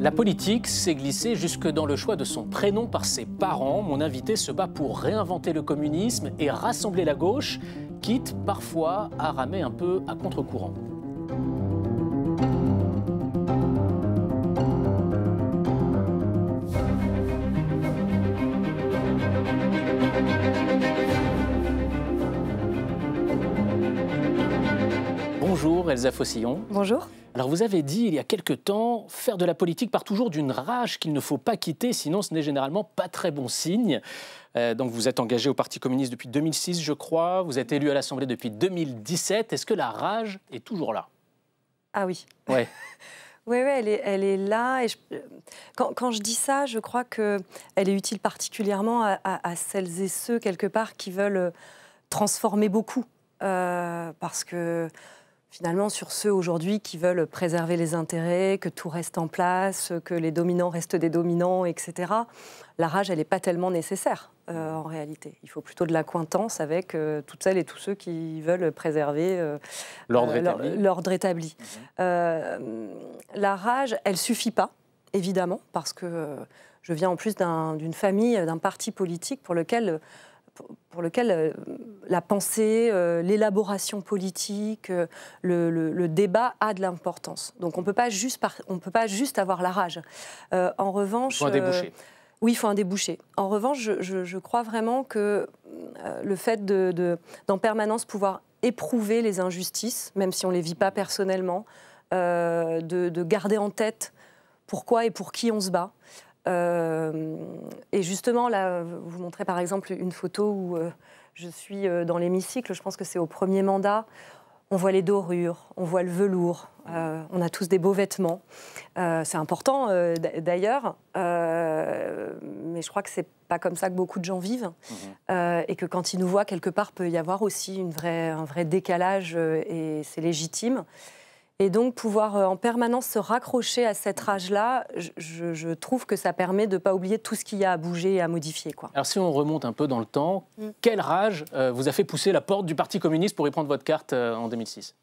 La politique s'est glissée jusque dans le choix de son prénom par ses parents. Mon invité se bat pour réinventer le communisme et rassembler la gauche, quitte parfois à ramer un peu à contre-courant. Bonjour Elsa Fossillon. Bonjour. Alors vous avez dit il y a quelque temps, faire de la politique part toujours d'une rage qu'il ne faut pas quitter, sinon ce n'est généralement pas très bon signe. Euh, donc vous êtes engagé au Parti communiste depuis 2006, je crois, vous êtes élu à l'Assemblée depuis 2017. Est-ce que la rage est toujours là Ah oui. Ouais. Oui, ouais, elle, est, là. Et Quand, je dis ça, je crois qu'elle est utile particulièrement à, celles et ceux, quelque part, qui veulent transformer beaucoup. Euh, parce que finalement sur ceux aujourd'hui qui veulent préserver les intérêts, que tout reste en place, que les dominants restent des dominants, etc. La rage, elle n'est pas tellement nécessaire euh, en réalité. Il faut plutôt de la cointance avec euh, toutes celles et tous ceux qui veulent préserver euh, l'ordre établi. Mhm. la rage, elle suffit pas, évidemment, parce que je viens en plus d'une famille, d'un parti politique pour lequel pour lequel euh, la pensée, euh, l'élaboration politique, euh, le, débat a de l'importance. Donc on peut pas juste peut pas juste avoir la rage. en revanche, un débouché. oui, il faut un débouché. En revanche, je, crois vraiment que le fait de, d'en permanence pouvoir éprouver les injustices, même si on les vit pas personnellement, de garder en tête pourquoi et pour qui on se bat. Euh, et justement, là, vous montrez par exemple une photo où euh, je suis euh, dans l'hémicycle, je pense que c'est au premier mandat. On voit les dorures, on voit le velours, on a tous des beaux vêtements. c'est important d'ailleurs, mais je crois que c'est pas comme ça que beaucoup de gens vivent mmh. et que quand ils nous voient quelque part peut y avoir aussi une vraie, un vrai décalage et c'est légitime. Et donc pouvoir euh, en permanence se raccrocher à cette rage-là, je, trouve que ça permet de ne pas oublier tout ce qu'il y a à bouger et à modifier. Quoi. Alors si on remonte un peu dans le temps, mm. quelle rage euh, vous a fait pousser la porte du Parti communiste pour y prendre votre carte euh, en 2006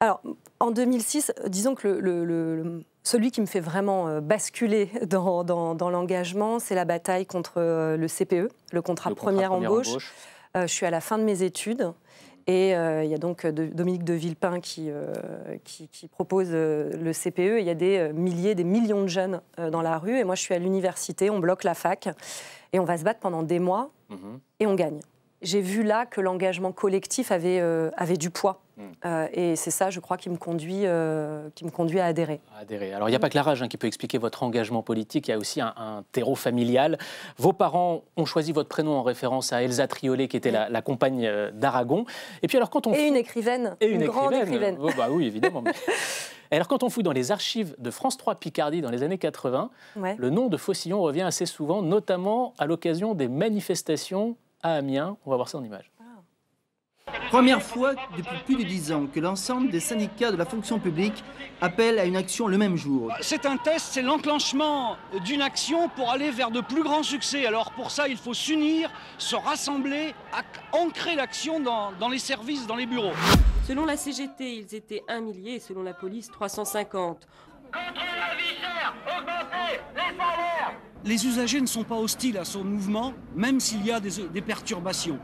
Alors en 2006, disons que le, celui qui me fait vraiment basculer dans, l'engagement, c'est la bataille contre le CPE, le contrat, de première, embauche. je suis à la fin de mes études euh, e. Et il y a donc Dominique de Villepin qui, propose le CPE. Il y a des euh, milliers, des millions de jeunes euh, dans la rue. Et moi, je suis à l'université, on bloque la fac. Et on va se battre pendant des mois mhm. et on gagne j'ai vu là que l'engagement collectif avait, euh, avait du poids. Hmm. Euh, et c'est ça, je crois, qui me conduit, euh, qui me conduit à adhérer. adhérer. Alors, il n'y a pas que la rage hein, qui peut expliquer votre engagement politique. Il y a aussi un, terreau familial. Vos parents ont choisi votre prénom en référence à Elsa Triolet, qui était la, compagne d'Aragon. Et puis, alors, quand on et une écrivaine, et une, grande écrivaine. Oh, bah oui, évidemment. alors, quand on fouille dans les archives de France 3 Picardie dans les années 80, le nom de Faucillon revient assez souvent, notamment à l'occasion des manifestations à Amiens. On va voir ça en image. Première fois depuis plus de dix ans que l'ensemble des syndicats de la fonction publique appellent à une action le même jour. C'est un test, c'est l'enclenchement d'une action pour aller vers de plus grands succès. Alors pour ça, il faut s'unir, se rassembler, ancrer l'action dans, dans, les services, dans les bureaux. Selon la CGT, ils étaient un millier selon la police, 350 la vie chère, les salaires Les usagers ne sont pas hostiles à son mouvement, même s'il y a des perturbations.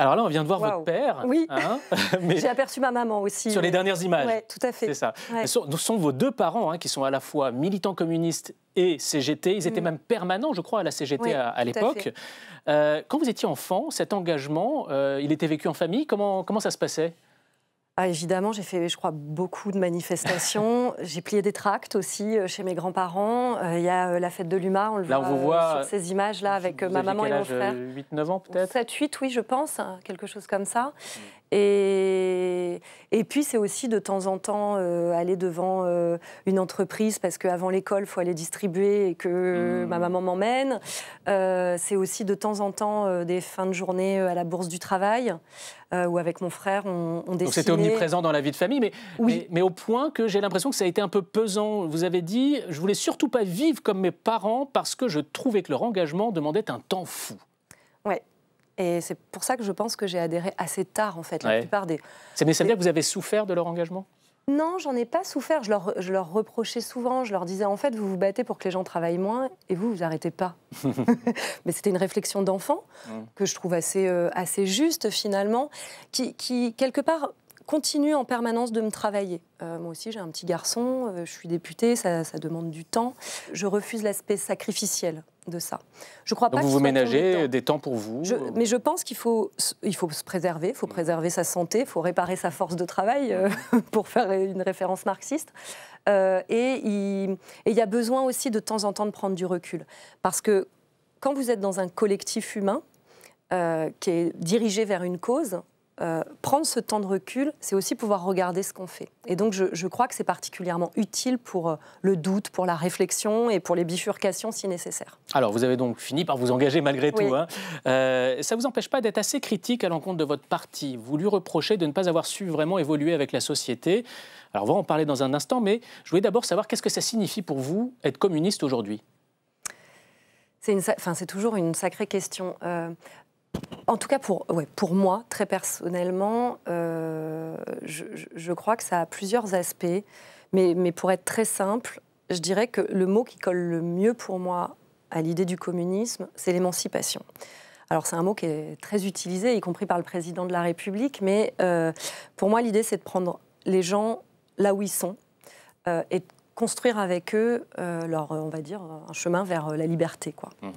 Alors là, on vient de voir votre père. Oui. Hein, J'ai aperçu ma maman aussi. Sur les dernières images. Oui, tout à fait. C'est ça. Ce sont, vos deux parents hein, qui sont à la fois militants communistes et CGT. Ils étaient mm. même permanents, je crois, à la CGT à, l'époque. Euh, quand vous étiez enfant, cet engagement, euh, il était vécu en famille. Comment, comment ça se passait ah, évidemment, j'ai fait, je crois, beaucoup de manifestations. j'ai plié des tracts aussi euh, chez mes grands-parents. Euh, il y a euh, la fête de l'UMA, on le là, voit, on voit sur ces images-là avec ma maman et mon frère. 8-9 ans peut-être 7-8, oui, je pense, hein, quelque chose comme ça. Mm. Et, et puis, c'est aussi de temps en temps euh, aller devant euh, une entreprise parce qu'avant l'école, il faut aller distribuer et que euh, ma mmh. maman m'emmène. c'est aussi de temps en temps des fins de journée à la Bourse du Travail où, avec mon frère, on, on Donc, c'était omniprésent dans la vie de famille, mais, mais au point que j'ai l'impression que ça a été un peu pesant. Vous avez dit, je voulais surtout pas vivre comme mes parents parce que je trouvais que leur engagement demandait un temps fou. Et c'est pour ça que je pense que j'ai adhéré assez tard, en fait, la plupart des. Mais ça veut dire que vous avez souffert de leur engagement non, j'en ai pas souffert. Je leur, je leur, reprochais souvent. Je leur disais, en fait, vous vous battez pour que les gens travaillent moins et vous, vous arrêtez pas. Mais c'était une réflexion d'enfant mmh. que je trouve assez, euh, assez juste, finalement, qui, qui, quelque part, continue en permanence de me travailler. Euh, moi aussi, j'ai un petit garçon, euh, je suis députée, ça, demande du temps. Je refuse l'aspect sacrificiel de ça. Je crois pas vous vous ménagez des temps pour vous euh Mais je pense qu'il faut, il faut se préserver, il faut mmh. préserver sa santé, il faut réparer sa force de travail, pour faire une référence marxiste. et il y a besoin aussi de temps en temps de prendre du recul. Parce que quand vous êtes dans un collectif humain, qui est dirigé vers une cause, euh, prendre ce temps de recul, c'est aussi pouvoir regarder ce qu'on fait. Et donc, je, crois que c'est particulièrement utile pour euh, le doute, pour la réflexion et pour les bifurcations si nécessaire. Alors, vous avez donc fini par vous engager malgré tout. Hein. Euh, ça ne vous empêche pas d'être assez critique à l'encontre de votre parti. Vous lui reprochez de ne pas avoir su vraiment évoluer avec la société. Alors, on va en parler dans un instant, mais je voulais d'abord savoir qu'est-ce que ça signifie pour vous être communiste aujourd'hui c'est enfin, toujours une sacrée question. Euh, en tout cas, pour, ouais, pour moi, très personnellement, euh, je, je, crois que ça a plusieurs aspects. Mais, mais, pour être très simple, je dirais que le mot qui colle le mieux pour moi à l'idée du communisme, c'est l'émancipation. Alors c'est un mot qui est très utilisé, y compris par le président de la République, mais euh, pour moi l'idée c'est de prendre les gens là où ils sont euh, et de construire avec eux euh, leur, euh, on va dire, un chemin vers euh, la liberté. Quoi. Mmh.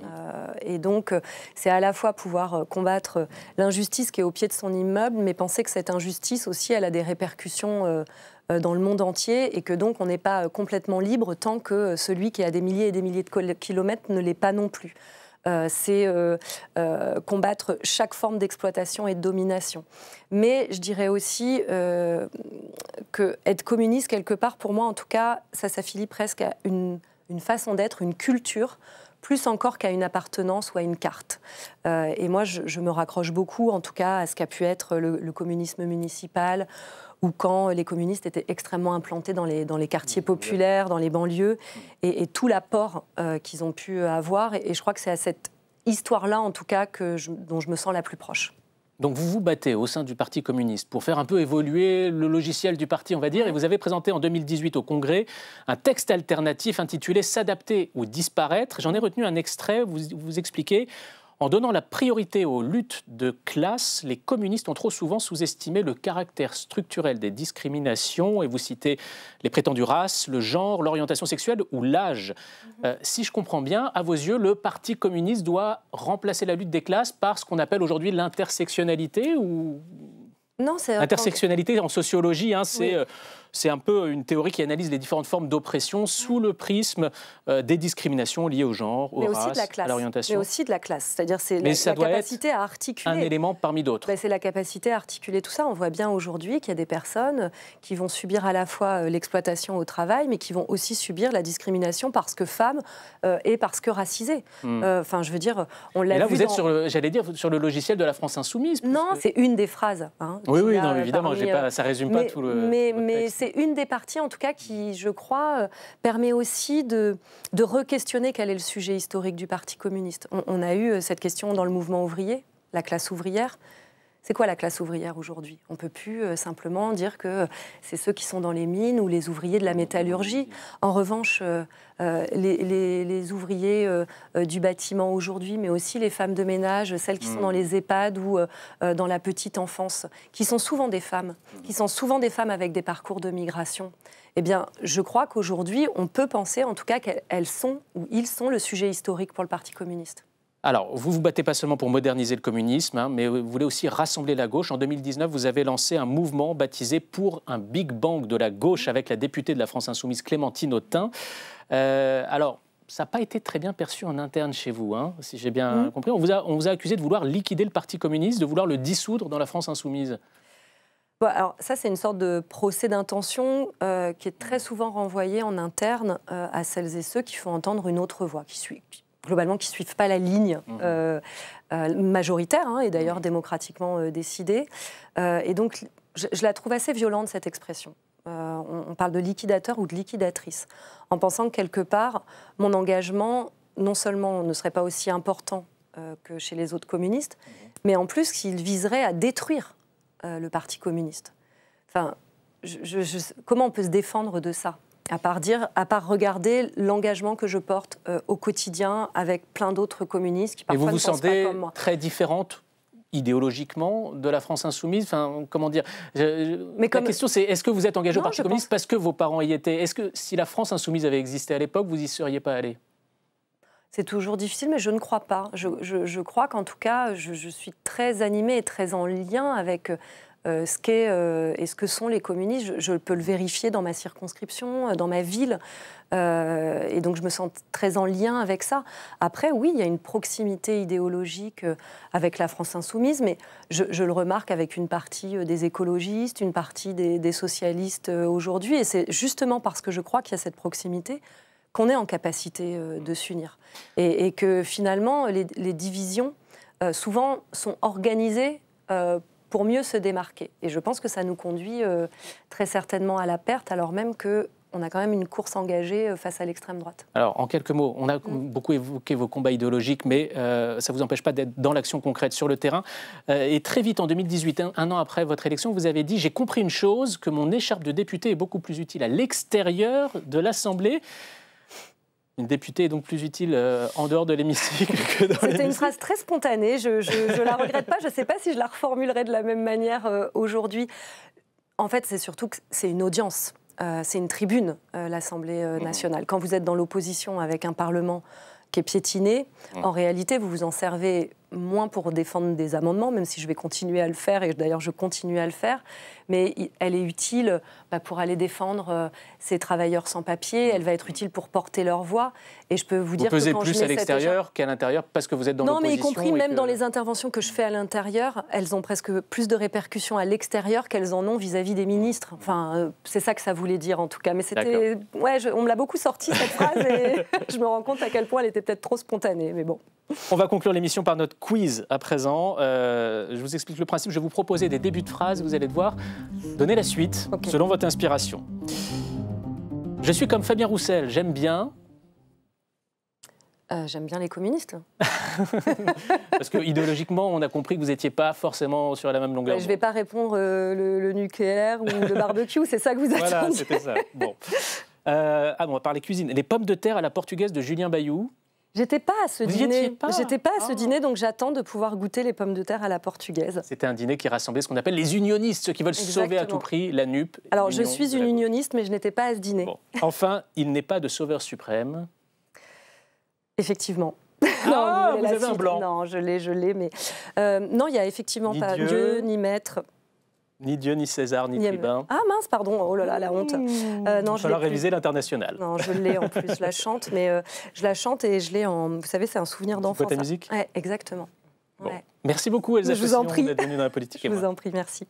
et donc, c'est à la fois pouvoir combattre l'injustice qui est au pied de son immeuble, mais penser que cette injustice aussi, elle a des répercussions dans le monde entier et que donc on n'est pas complètement libre tant que celui qui a des milliers et des milliers de kilomètres ne l'est pas non plus. Euh, c'est euh, euh, combattre chaque forme d'exploitation et de domination. Mais je dirais aussi que être communiste, quelque part, pour moi en tout cas, ça s'affilie presque à une façon d'être, une culture plus encore qu'à une appartenance ou à une carte. Euh, et moi, je, me raccroche beaucoup, en tout cas, à ce qu'a pu être le, communisme municipal ou quand les communistes étaient extrêmement implantés dans les, quartiers populaires, dans les banlieues, et, tout l'apport euh, qu'ils ont pu avoir. Et, je crois que c'est à cette histoire-là, en tout cas, dont je me sens la plus proche. Donc vous vous battez au sein du Parti communiste pour faire un peu évoluer le logiciel du parti, on va dire, et vous avez présenté en 2018 au Congrès un texte alternatif intitulé S'adapter ou disparaître. J'en ai retenu un extrait, vous, vous expliquez en donnant la priorité aux luttes de classe, les communistes ont trop souvent sous-estimé le caractère structurel des discriminations, et vous citez les prétendues races, le genre, l'orientation sexuelle ou l'âge. Mhm. Euh, si je comprends bien, à vos yeux, le Parti communiste doit remplacer la lutte des classes par ce qu'on appelle aujourd'hui l'intersectionnalité ou... Non, c'est... Intersectionnalité en sociologie, hein, c'est... Euh, c'est un peu une théorie qui analyse les différentes formes d'oppression sous le prisme euh, des discriminations liées au genre, aux races, à l'orientation. Mais aussi de la classe, c'est-à-dire c'est la, capacité à articuler. Un élément parmi d'autres. Ben, c'est la capacité à articuler tout ça. On voit bien aujourd'hui qu'il y a des personnes euh, qui vont subir à la fois euh, l'exploitation au travail, mais qui vont aussi subir la discrimination parce que femmes et parce que racisées. Hmm. Enfin, je veux dire, on l'a. Là, vous êtes sur, j'allais dire, sur le logiciel de la France insoumise. Non, c'est une des phrases. Hein, oui, oui, non, évidemment, ça pas, ça résume pas tout le. mais c'est une des parties, en tout cas, qui, je crois, euh, permet aussi de, de re-questionner quel est le sujet historique du Parti communiste. on a eu euh, cette question dans le mouvement ouvrier, la classe ouvrière. C'est quoi la classe ouvrière aujourd'hui On ne peut plus euh, simplement dire que c'est ceux qui sont dans les mines ou les ouvriers de la métallurgie. En revanche, euh, euh, les, ouvriers du bâtiment aujourd'hui, mais aussi les femmes de ménage, celles qui sont mm. dans les EHPAD ou dans la petite enfance, qui sont souvent des femmes, qui sont souvent des femmes avec des parcours de migration. Eh bien, je crois qu'aujourd'hui, on peut penser en tout cas qu'elles sont ou ils sont le sujet historique pour le Parti communiste. Alors, vous vous battez pas seulement pour moderniser le communisme, hein, mais vous voulez aussi rassembler la gauche. En 2019, vous avez lancé un mouvement baptisé pour un Big Bang de la gauche avec la députée de la France insoumise Clémentine Autain. Euh, alors, ça n'a pas été très bien perçu en interne chez vous, hein, si j'ai bien mm. compris. On vous, a, accusé de vouloir liquider le Parti communiste, de vouloir le dissoudre dans la France insoumise. Alors ça, c'est une sorte de procès d'intention euh, qui est très souvent renvoyé en interne euh, à celles et ceux qui font entendre une autre voix, qui, suit, globalement qui ne suivent pas la ligne mmh. euh, euh, majoritaire, hein, et d'ailleurs mmh. démocratiquement euh, décidée. et donc, je, la trouve assez violente, cette expression. On, parle de liquidateur ou de liquidatrice, en pensant que quelque part, mon engagement, non seulement ne serait pas aussi important que chez les autres communistes, mmh. mais en plus qu'il viserait à détruire le Parti communiste. Enfin, comment on peut se défendre de ça à part, dire, à part regarder l'engagement que je porte euh, au quotidien avec plein d'autres communistes qui parfois Et vous vous sentez très différente idéologiquement de la France insoumise Enfin, comment dire La question, c'est est-ce que vous êtes engagé au Parti communiste parce que vos parents y étaient Est-ce que si la France insoumise avait existé à l'époque, vous y seriez pas allé c'est toujours difficile, mais je ne crois pas. Je, crois qu'en tout cas, je, je, suis très animée et très en lien avec euh, euh, ce qu'est euh, et ce que sont les communistes. Je, peux le vérifier dans ma circonscription, euh, dans ma ville. et donc je me sens très en lien avec ça. Après, oui, il y a une proximité idéologique avec la France insoumise, mais je, le remarque avec une partie des écologistes, une partie des, socialistes aujourd'hui. Et c'est justement parce que je crois qu'il y a cette proximité qu'on est en capacité de s'unir. Et, que finalement, les, les divisions souvent sont organisées pour mieux se démarquer. Et je pense que ça nous conduit euh, très certainement à la perte, alors même que on a quand même une course engagée euh, face à l'extrême droite. Alors, en quelques mots, on a mm. beaucoup évoqué vos combats idéologiques, mais euh, ça ne vous empêche pas d'être dans l'action concrète sur le terrain. et très vite, en 2018, un, an après votre élection, vous avez dit J'ai compris une chose, que mon écharpe de député est beaucoup plus utile à l'extérieur de l'Assemblée une députée est donc plus utile euh, en dehors de l'hémicycle que dans C'était une phrase très spontanée, je ne la regrette pas, je ne sais pas si je la reformulerai de la même manière euh, aujourd'hui. En fait, c'est surtout que c'est une audience, euh, c'est une tribune, l'Assemblée mhm. nationale. Quand vous êtes dans l'opposition avec un Parlement qui est piétiné, en réalité, vous vous en servez moins pour défendre des amendements, même si je vais continuer à le faire, et d'ailleurs je continue à le faire, mais elle est utile bah, pour aller défendre euh, ces travailleurs sans papier, elle va être utile pour porter leur voix, et je peux vous, dire pesez que quand plus à l'extérieur qu'à l'intérieur, parce que vous êtes dans Non, mais y compris même dans les interventions que je fais à l'intérieur, elles ont presque plus de répercussions à l'extérieur qu'elles en ont vis-à-vis des ministres. Enfin, euh, c'est ça que ça voulait dire en tout cas, mais c'était... Ouais, on me l'a beaucoup sortie cette phrase, et je me rends compte à quel point elle était peut-être trop spontanée, mais bon. On va conclure l'émission par notre quiz à présent. Euh, je vous explique le principe. Je vais vous proposer des débuts de phrases. Vous allez devoir donner la suite selon votre inspiration. Je suis comme Fabien Roussel. J'aime bien. Euh, j'aime bien les communistes. Parce que idéologiquement, on a compris que vous n'étiez pas forcément sur la même longueur. je ne vais pas répondre euh, le, nucléaire ou le barbecue, c'est ça que vous attendez. Voilà, c'était ça. Bon. ah, bon, on va parler cuisine. Les pommes de terre à la portugaise de Julien Bayou. J'étais pas à ce dîner. J'étais pas à ce ah. dîner, donc j'attends de pouvoir goûter les pommes de terre à la portugaise. C'était un dîner qui rassemblait ce qu'on appelle les unionistes, ceux qui veulent sauver à tout prix la NUP. Alors je suis une unioniste, mais je n'étais pas à ce dîner. Enfin, il n'est pas de sauveur suprême. Effectivement. Ah, vous, avez un blanc. Non, je l'ai, je l'ai, mais euh, non, il n'y a effectivement pas Dieu ni maître. Ni Dieu, ni César, ni Tribun. Ah mince, pardon, oh là là, la honte. Euh, non, Il va falloir réviser l'international. Non, je l'ai en plus, je la chante, mais euh, je la chante et je l'ai en. Vous savez, c'est un souvenir d'enfance. musique Oui, Exactement. Merci beaucoup, Elsa. Je vous en prie. dans la politique. je vous en prie, merci.